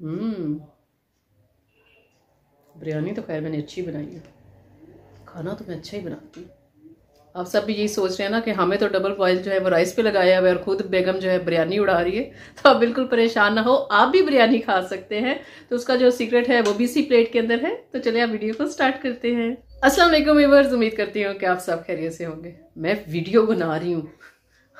Biryani mm. तो खैर मैंने अच्छी बनाई है खाना तो मैं अच्छा ही बनाती हूँ आप सब भी यही सोच रहे हैं ना कि हमें तो डबल बॉयल जो है वो राइस पे लगाया हुआ है और खुद बेगम जो है बिरयानी उड़ा रही है तो आप बिल्कुल परेशान ना हो आप भी बिरयानी खा सकते हैं तो उसका जो सीक्रेट है वो भी इसी प्लेट के अंदर है तो चलिए आप वीडियो को स्टार्ट करते हैं असलम वीवर्स उम्मीद करती हूँ कि आप सब खैरियत से होंगे मैं वीडियो बना रही हूँ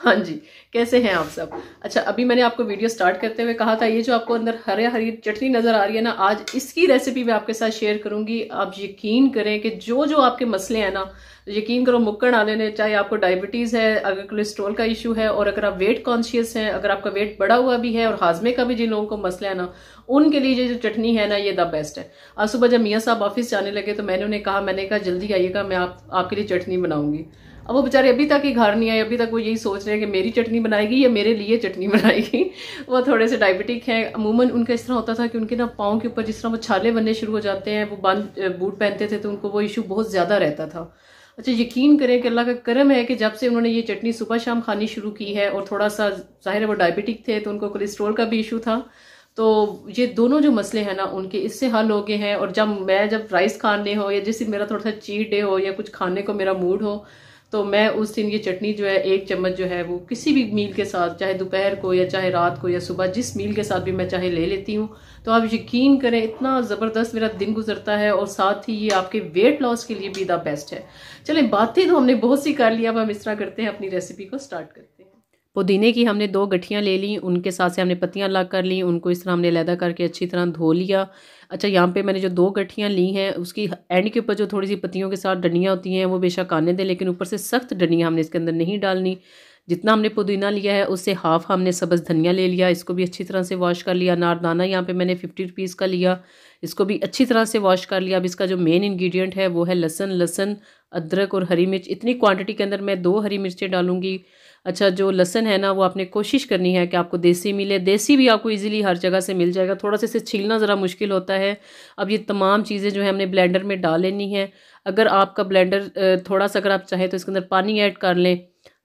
हाँ जी कैसे हैं आप सब अच्छा अभी मैंने आपको वीडियो स्टार्ट करते हुए कहा था ये जो आपको अंदर हरे हरी चटनी नज़र आ रही है ना आज इसकी रेसिपी मैं आपके साथ शेयर करूंगी आप यकीन करें कि जो जो आपके मसले हैं ना यकीन करो मुक्कड़ आने ने चाहे आपको डायबिटीज़ है अगर कोलेस्ट्रॉल का इशू है और अगर आप वेट कॉन्शियस हैं अगर आपका वेट बढ़ा हुआ भी है और हाजमे का भी जिन लोगों को मसला है ना उनके लिए ये जो चटनी है ना ये द बेस्ट है आज सुबह जब मियाँ साहब ऑफिस जाने लगे तो मैंने उन्हें कहा मैंने कहा जल्दी आइएगा मैं आप, आपके लिए चटनी बनाऊंगी अब वो बेचारे अभी तक ही घर नहीं आए अभी तक वो यही सोच रहे हैं कि मेरी चटनी बनाएगी या मेरे लिए चटनी बनाएगी वो थोड़े से डायबिटिक हैं अमूमन उनका इस तरह होता था कि उनके ना पाँव के ऊपर जिस तरह वो छाले बनने शुरू हो जाते हैं वो बंद बूट पहनते थे तो उनको वो इशू बहुत ज़्यादा रहता था अच्छा यकीन करें कि अल्लाह का करम है कि जब से उन्होंने ये चटनी सुबह शाम खानी शुरू की है और थोड़ा सा जाहिर है वो डायबिटिक थे तो उनको कोलेस्ट्रोल का भी इशू था तो ये दोनों जो मसले हैं ना उनके इससे हल हो गए हैं और जब मैं जब राइस खाने हो या जैसे मेरा थोड़ा सा चीट डे हो या कुछ खाने को मेरा मूड हो तो मैं उस दिन ये चटनी जो है एक चम्मच जो है वो किसी भी मील के साथ चाहे दोपहर को या चाहे रात को या सुबह जिस मील के साथ भी मैं चाहे ले लेती हूँ तो आप यकीन करें इतना ज़बरदस्त मेरा दिन गुजरता है और साथ ही ये आपके वेट लॉस के लिए भी द बेस्ट है चलें बातें तो हमने बहुत सी कर ली अब हम इस तरह करते हैं अपनी रेसिपी को स्टार्ट करें पुदीने की हमने दो गठियाँ ले ली उनके साथ से हमने पत्तियाँ अलग कर ली उनको इस तरह हमने लैदा करके अच्छी तरह धो लिया अच्छा यहाँ पे मैंने जो दो गठियाँ ली हैं उसकी एंड के ऊपर जो थोड़ी सी पत्तियों के साथ डंडियाँ होती हैं वो बेशक आने दें लेकिन ऊपर से सख्त डंडियाँ हमने इसके अंदर नहीं डालनी जितना हमने पुदीना लिया है उससे हाफ़ हमने सब्ज़ धनिया ले लिया इसको भी अच्छी तरह से वॉश कर लिया नारदाना यहाँ पे मैंने फिफ्टी रुपीज़ का लिया इसको भी अच्छी तरह से वॉश कर लिया अब इसका जो मेन इंग्रेडिएंट है वो है लहसन लहसन अदरक और हरी मिर्च इतनी क्वांटिटी के अंदर मैं दो हरी मिर्चें डालूंगी अच्छा जो लहसन है ना वो आपने कोशिश करनी है कि आपको देसी मिले देसी भी आपको इजीली हर जगह से मिल जाएगा थोड़ा सा इसे छीलना ज़रा मुश्किल होता है अब ये तमाम चीज़ें जो है हमने ब्लेंडर में डाल लेनी है अगर आपका ब्लेंडर थोड़ा सा अगर आप चाहें तो इसके अंदर पानी ऐड कर लें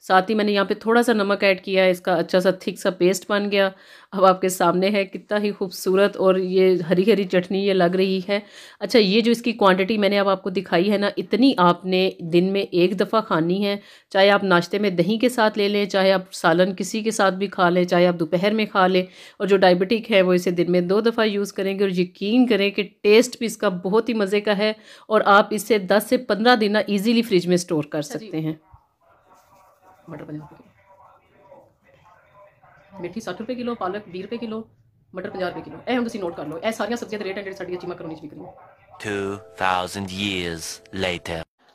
साथ ही मैंने यहाँ पे थोड़ा सा नमक ऐड किया है इसका अच्छा सा थिक सा पेस्ट बन गया अब आपके सामने है कितना ही खूबसूरत और ये हरी हरी चटनी ये लग रही है अच्छा ये जो इसकी क्वांटिटी मैंने अब आपको दिखाई है ना इतनी आपने दिन में एक दफ़ा खानी है चाहे आप नाश्ते में दही के साथ ले लें चाहे आप सालन किसी के साथ भी खा लें चाहे आप दोपहर में खा लें और जो डायबिटिक है वो इसे दिन में दो दफ़ा यूज़ करेंगे और यकीन करें कि टेस्ट भी इसका बहुत ही मज़े का है और आप इसे दस से पंद्रह दिन ईज़िली फ्रिज में स्टोर कर सकते हैं मटर पंजाब रुपये मेथी सठ रुपये किलो पालक भी रुपये किलो मटर पंजाब रुपये किलो ਇਹ ਹੁਣ ਤੁਸੀਂ ਨੋਟ ਕਰ ਲਓ ਇਹ ਸਾਰੀਆਂ ਸਬਜ਼ੀਆਂ ਦੇ ਰੇਟ ਐਂਡ ਜਿਹੜੇ ਸਾਡੀਆਂ ਚੀਮਾ ਕਰੋਨੀ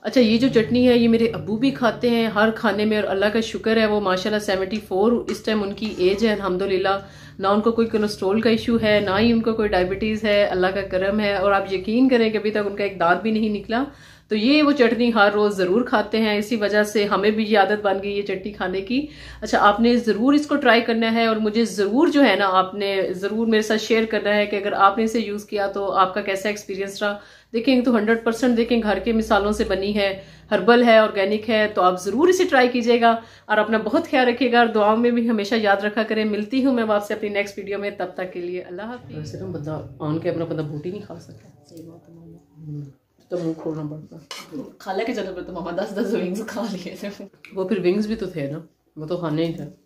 अच्छा ये जो चटनी है ये मेरे अबू भी खाते हैं हर खाने में और अल्लाह का शुक्र है वो माशाल्लाह सेवेंटी फोर इस टाइम उनकी एज है अलहमदिल्ला ना उनको कोई कोलेस्ट्रोल का इशू है ना ही उनको कोई डायबिटीज़ है अल्लाह का करम है और आप यकीन करें कि अभी तक उनका एक दांत भी नहीं निकला तो ये वो चटनी हर रोज़ ज़रूर खाते हैं इसी वजह से हमें भी ये आदत बन गई ये चटनी खाने की अच्छा आपने ज़रूर इसको ट्राई करना है और मुझे ज़रूर जो है ना आपने ज़रूर मेरे साथ शेयर करना है कि अगर आपने इसे यूज़ किया तो आपका कैसा एक्सपीरियंस रहा देखें तो हंड्रेड परसेंट देखें घर के मिसालों से बनी है हर्बल है ऑर्गेनिक है तो आप ज़रूर इसे ट्राई कीजिएगा और अपना बहुत ख्याल रखिएगा और दुआओं में भी हमेशा याद रखा करें मिलती हूँ मैं आपसे अपनी नेक्स्ट वीडियो में तब तक के लिए अल्लाह हाफिज़ तो बंदा मतलब ऑन के अपना बंदा बूटी नहीं खा सकता सही बात तो मुंह खोलना पड़ता खाला के जन्म पर तो मामा दस दस विंग्स खा लिए थे वो फिर विंग्स भी तो थे ना वो तो खाने ही थे